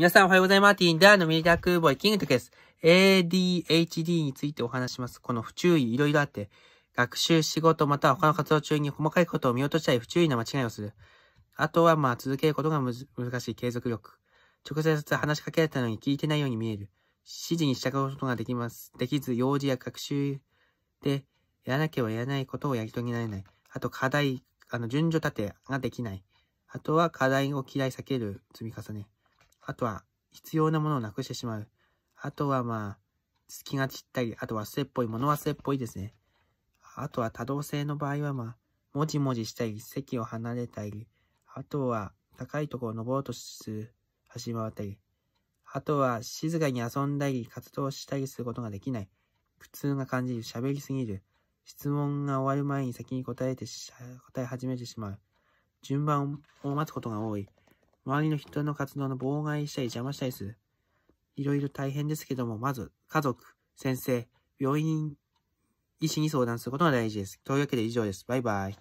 皆さんおはようございます。ティンダーのミリタークーボイキングテクです。ADHD についてお話します。この不注意いろいろあって、学習、仕事、または他の活動中に細かいことを見落としたり不注意な間違いをする。あとはまあ続けることが難しい継続力。直接話しかけられたのに聞いてないように見える。指示に従うことができます。できず、用事や学習でやらなければやらないことをやり遂げられない。あと課題、あの、順序立てができない。あとは課題を嫌い避ける積み重ね。あとは必要なものをなくしてしまう。あとはまあ、隙が散ったり、あと忘れっぽい、物忘れっぽいですね。あとは多動性の場合はまあ、もじもじしたり、席を離れたり、あとは高いところを登ろうとする、走り回ったり、あとは静かに遊んだり、活動したりすることができない。苦痛が感じる、喋りすぎる。質問が終わる前に先に答えて答え始めてしまう。順番を待つことが多い。周りの人の活動の妨害したり邪魔したりする。いろいろ大変ですけども、まず、家族、先生、病院、医師に相談することが大事です。というわけで以上です。バイバイ。